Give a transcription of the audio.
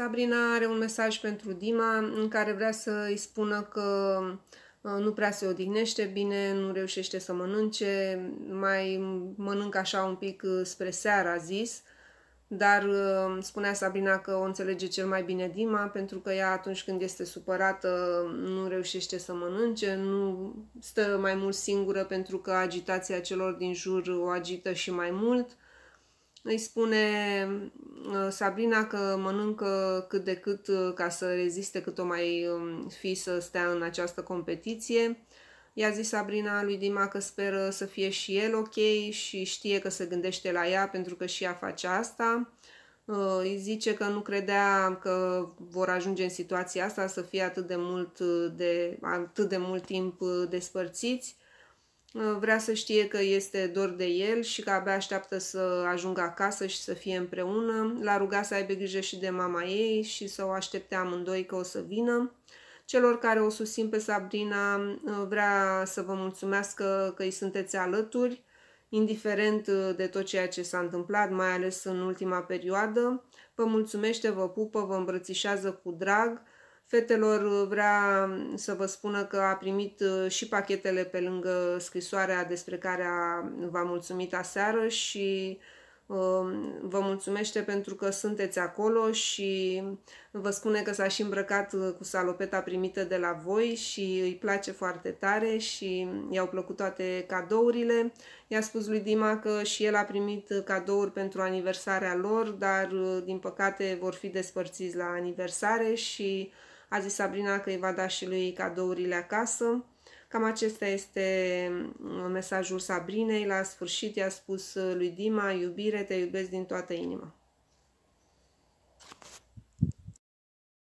Sabrina are un mesaj pentru Dima în care vrea să îi spună că uh, nu prea se odihnește bine, nu reușește să mănânce, mai mănâncă așa un pic uh, spre seara, a zis, dar uh, spunea Sabrina că o înțelege cel mai bine Dima, pentru că ea atunci când este supărată nu reușește să mănânce, nu stă mai mult singură pentru că agitația celor din jur o agită și mai mult – îi spune uh, Sabrina că mănâncă cât de cât uh, ca să reziste cât o mai um, fi să stea în această competiție. I-a zis Sabrina lui Dima că speră să fie și el ok și știe că se gândește la ea pentru că și ea face asta. Uh, îi zice că nu credea că vor ajunge în situația asta să fie atât de mult, de, atât de mult timp despărțiți Uh, vrea să știe că este dor de el și că abia așteaptă să ajungă acasă și să fie împreună. L-a rugat să aibă grijă și de mama ei și să o aștepte amândoi că o să vină. Celor care o susțin pe Sabrina, uh, vrea să vă mulțumească că îi sunteți alături, indiferent uh, de tot ceea ce s-a întâmplat, mai ales în ultima perioadă. Vă mulțumește, vă pupă, vă îmbrățișează cu drag, Fetelor uh, vrea mm, să vă spună că a primit uh, și pachetele pe lângă scrisoarea despre care v-a mulțumit aseară și um, vă mulțumește pentru că sunteți acolo și vă spune că s-a și îmbrăcat uh, cu salopeta primită de la voi și îi place foarte tare și i-au plăcut toate cadourile. I-a spus lui Dima că și el a primit cadouri pentru aniversarea lor, dar din păcate vor fi despărțiți la aniversare și a zis Sabrina că îi va da și lui cadourile acasă. Cam acesta este mm, mesajul Sabrinei. La sfârșit i-a spus uh, lui Dima, iubire, te iubesc din toată inima.